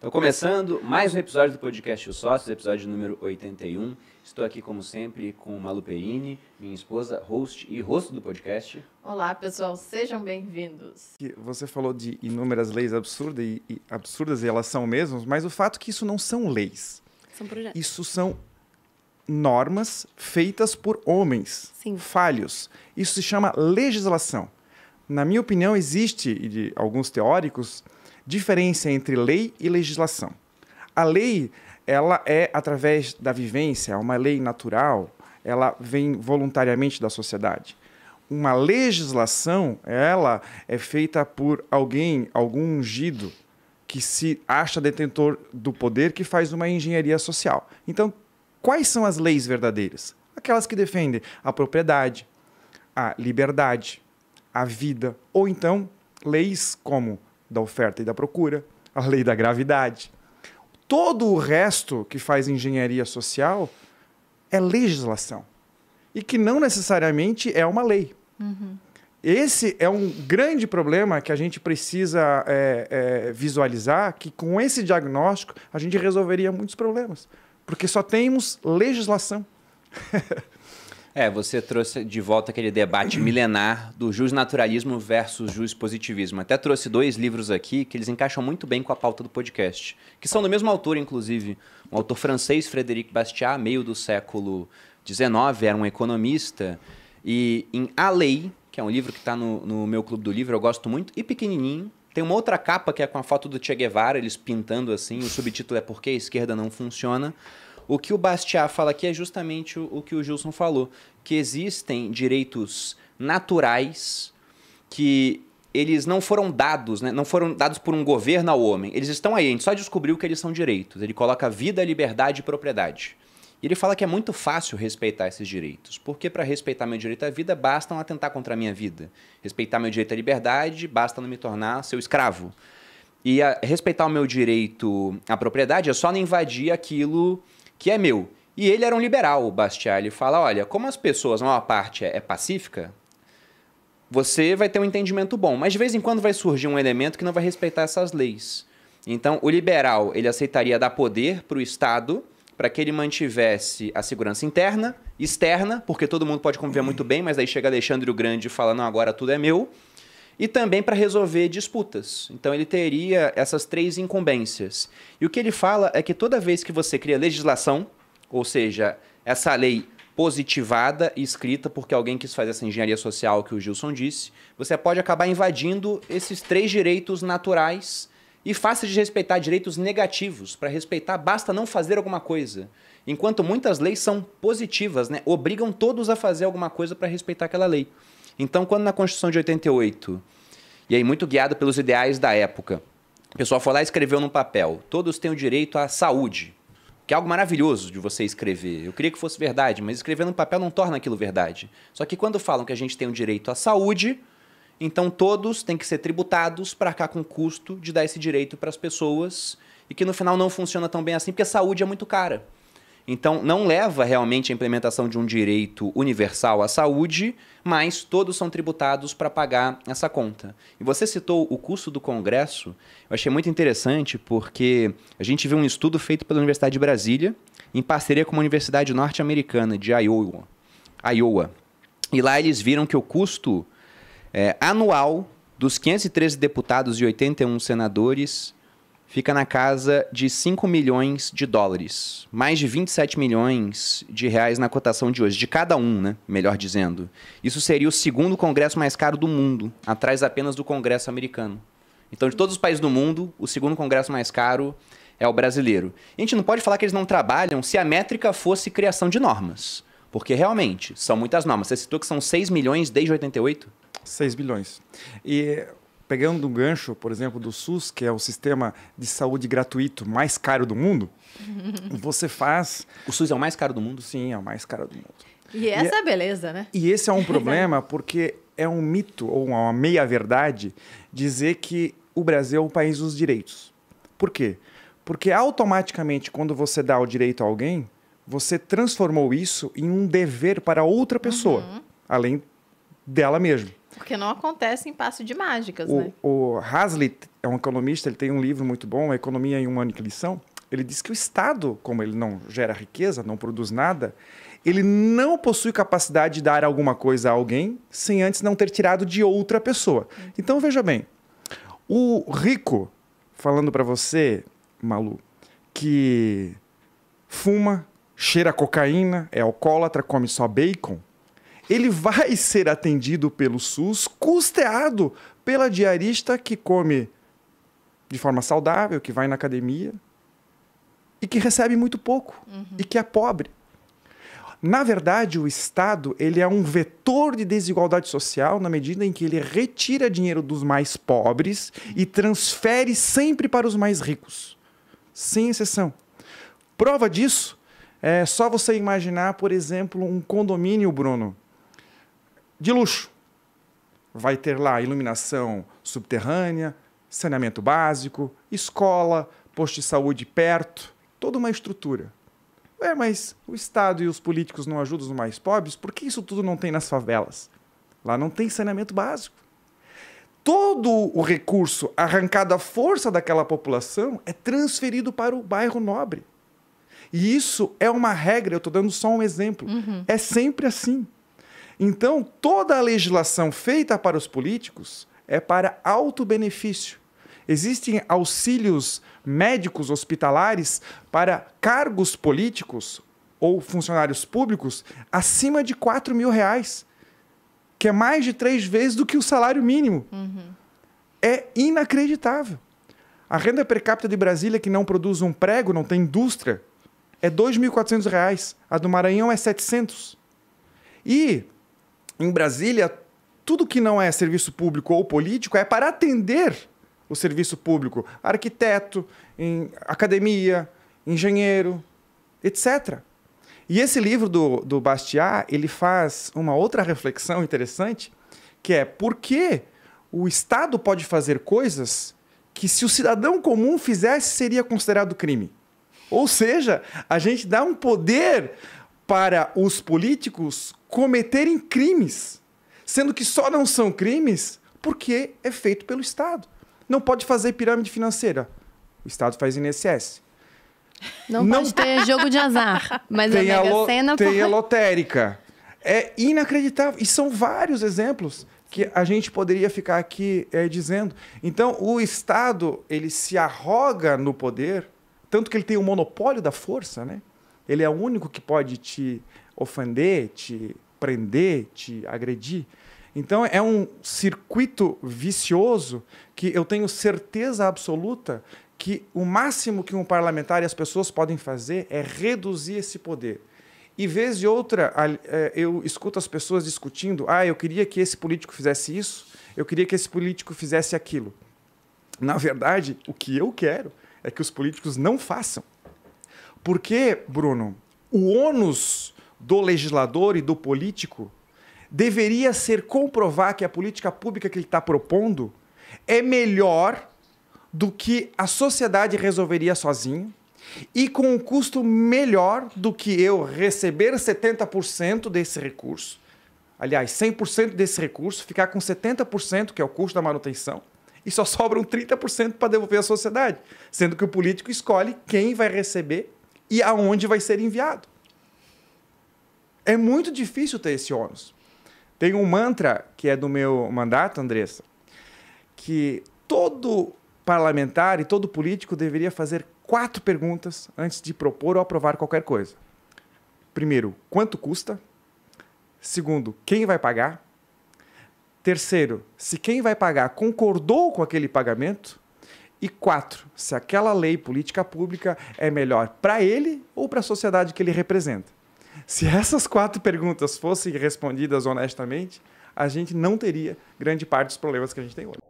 Estou começando mais um episódio do podcast Os Sócios, episódio número 81. Estou aqui, como sempre, com Malu Perini, minha esposa, host e rosto do podcast. Olá, pessoal, sejam bem-vindos. Você falou de inúmeras leis absurdas e, e, absurdas, e elas são mesmo, mas o fato é que isso não são leis. São projetos. Isso são normas feitas por homens Sim. falhos. Isso se chama legislação. Na minha opinião, existe, e de alguns teóricos, Diferença entre lei e legislação. A lei, ela é através da vivência, é uma lei natural, ela vem voluntariamente da sociedade. Uma legislação, ela é feita por alguém, algum ungido, que se acha detentor do poder que faz uma engenharia social. Então, quais são as leis verdadeiras? Aquelas que defendem a propriedade, a liberdade, a vida, ou então leis como da oferta e da procura, a lei da gravidade. Todo o resto que faz engenharia social é legislação e que não necessariamente é uma lei. Uhum. Esse é um grande problema que a gente precisa é, é, visualizar, que com esse diagnóstico a gente resolveria muitos problemas, porque só temos legislação. É, você trouxe de volta aquele debate milenar do justnaturalismo versus juspositivismo. Até trouxe dois livros aqui que eles encaixam muito bem com a pauta do podcast, que são do mesmo autor, inclusive, um autor francês, Frédéric Bastiat, meio do século XIX, era um economista, e em A Lei, que é um livro que está no, no meu clube do livro, eu gosto muito, e pequenininho, tem uma outra capa que é com a foto do Che Guevara, eles pintando assim, o subtítulo é Por que a esquerda não funciona. O que o Bastiat fala aqui é justamente o, o que o Gilson falou, que existem direitos naturais que eles não foram dados, né? não foram dados por um governo ao homem. Eles estão aí, a gente só descobriu que eles são direitos. Ele coloca vida, liberdade e propriedade. E ele fala que é muito fácil respeitar esses direitos, porque para respeitar meu direito à vida, basta não atentar contra a minha vida. Respeitar meu direito à liberdade, basta não me tornar seu escravo. E a, respeitar o meu direito à propriedade é só não invadir aquilo que é meu. E ele era um liberal, o Bastiat. Ele fala: olha, como as pessoas, a maior parte, é, é pacífica, você vai ter um entendimento bom. Mas de vez em quando vai surgir um elemento que não vai respeitar essas leis. Então, o liberal ele aceitaria dar poder para o Estado para que ele mantivesse a segurança interna, externa, porque todo mundo pode conviver muito bem, mas aí chega Alexandre o Grande e fala: não, agora tudo é meu e também para resolver disputas. Então ele teria essas três incumbências. E o que ele fala é que toda vez que você cria legislação, ou seja, essa lei positivada e escrita porque alguém quis fazer essa engenharia social que o Gilson disse, você pode acabar invadindo esses três direitos naturais e fáceis de respeitar direitos negativos. Para respeitar, basta não fazer alguma coisa. Enquanto muitas leis são positivas, né? obrigam todos a fazer alguma coisa para respeitar aquela lei. Então, quando na Constituição de 88, e aí muito guiado pelos ideais da época, o pessoal foi lá e escreveu num papel: todos têm o direito à saúde, que é algo maravilhoso de você escrever. Eu queria que fosse verdade, mas escrever num papel não torna aquilo verdade. Só que quando falam que a gente tem o direito à saúde, então todos têm que ser tributados para cá com o custo de dar esse direito para as pessoas e que no final não funciona tão bem assim, porque a saúde é muito cara. Então, não leva realmente à implementação de um direito universal à saúde, mas todos são tributados para pagar essa conta. E você citou o custo do Congresso. Eu achei muito interessante porque a gente viu um estudo feito pela Universidade de Brasília, em parceria com uma universidade norte-americana de Iowa. Iowa. E lá eles viram que o custo é, anual dos 513 deputados e 81 senadores fica na casa de 5 milhões de dólares. Mais de 27 milhões de reais na cotação de hoje, de cada um, né? Melhor dizendo. Isso seria o segundo congresso mais caro do mundo, atrás apenas do congresso americano. Então, de todos os países do mundo, o segundo congresso mais caro é o brasileiro. a gente não pode falar que eles não trabalham se a métrica fosse criação de normas. Porque realmente, são muitas normas. Você citou que são 6 milhões desde 88? 6 bilhões. E pegando um gancho, por exemplo, do SUS, que é o sistema de saúde gratuito mais caro do mundo, você faz. O SUS é o mais caro do mundo? Sim, é o mais caro do mundo. E essa é e é beleza, né? E esse é um é problema porque é um mito ou uma meia-verdade dizer que o Brasil é o país dos direitos. Por quê? Porque automaticamente, quando você dá o direito a alguém, você transformou isso em um dever para outra pessoa, uhum. além dela mesma. Porque não acontece em passo de mágicas, o, né? O Hazlitt é um economista, ele tem um livro muito bom, A Economia em uma Lição. Ele diz que o Estado, como ele não gera riqueza, não produz nada, ele não possui capacidade de dar alguma coisa a alguém sem antes não ter tirado de outra pessoa. Então veja bem, o rico falando para você, Malu, que fuma, cheira cocaína, é alcoólatra, come só bacon, ele vai ser atendido pelo SUS, custeado pela diarista que come de forma saudável, que vai na academia e que recebe muito pouco uhum. e que é pobre. Na verdade, o Estado ele é um vetor de desigualdade social na medida em que ele retira dinheiro dos mais pobres e transfere sempre para os mais ricos, sem exceção. Prova disso é só você imaginar, por exemplo, um condomínio, Bruno, de luxo. Vai ter lá iluminação subterrânea, saneamento básico, escola, posto de saúde perto, toda uma estrutura. É, mas o Estado e os políticos não ajudam os mais pobres? Por que isso tudo não tem nas favelas? Lá não tem saneamento básico. Todo o recurso arrancado à força daquela população é transferido para o bairro nobre. E isso é uma regra, eu estou dando só um exemplo. Uhum. É sempre assim. Então, toda a legislação feita para os políticos é para alto benefício. Existem auxílios médicos hospitalares para cargos políticos ou funcionários públicos acima de 4 mil reais, que é mais de três vezes do que o salário mínimo. Uhum. É inacreditável. A renda per capita de Brasília, que não produz um prego, não tem indústria, é R$ 2.400. A do Maranhão é 700. E em Brasília, tudo que não é serviço público ou político é para atender o serviço público. Arquiteto, academia, engenheiro, etc. E esse livro do, do Bastiat, ele faz uma outra reflexão interessante, que é por que o Estado pode fazer coisas que se o cidadão comum fizesse seria considerado crime. Ou seja, a gente dá um poder para os políticos cometerem crimes, sendo que só não são crimes porque é feito pelo Estado. Não pode fazer pirâmide financeira. O Estado faz INSS. Não, não pode ter jogo de azar, mas tem a Mega Sena tem pode... a lotérica. É inacreditável. E são vários exemplos que a gente poderia ficar aqui é, dizendo. Então, o Estado ele se arroga no poder, tanto que ele tem o monopólio da força, né? Ele é o único que pode te ofender, te prender, te agredir. Então é um circuito vicioso que eu tenho certeza absoluta que o máximo que um parlamentar e as pessoas podem fazer é reduzir esse poder. E vez de outra, é, eu escuto as pessoas discutindo: ah, eu queria que esse político fizesse isso, eu queria que esse político fizesse aquilo. Na verdade, o que eu quero é que os políticos não façam. Porque, Bruno, o ônus do legislador e do político deveria ser comprovar que a política pública que ele está propondo é melhor do que a sociedade resolveria sozinho e com um custo melhor do que eu receber 70% desse recurso. Aliás, 100% desse recurso, ficar com 70%, que é o custo da manutenção, e só sobram 30% para devolver à sociedade, sendo que o político escolhe quem vai receber e aonde vai ser enviado. É muito difícil ter esse ônus. Tem um mantra que é do meu mandato, Andressa, que todo parlamentar e todo político deveria fazer quatro perguntas antes de propor ou aprovar qualquer coisa. Primeiro, quanto custa? Segundo, quem vai pagar? Terceiro, se quem vai pagar concordou com aquele pagamento? E quatro, se aquela lei, política pública, é melhor para ele ou para a sociedade que ele representa. Se essas quatro perguntas fossem respondidas honestamente, a gente não teria grande parte dos problemas que a gente tem hoje.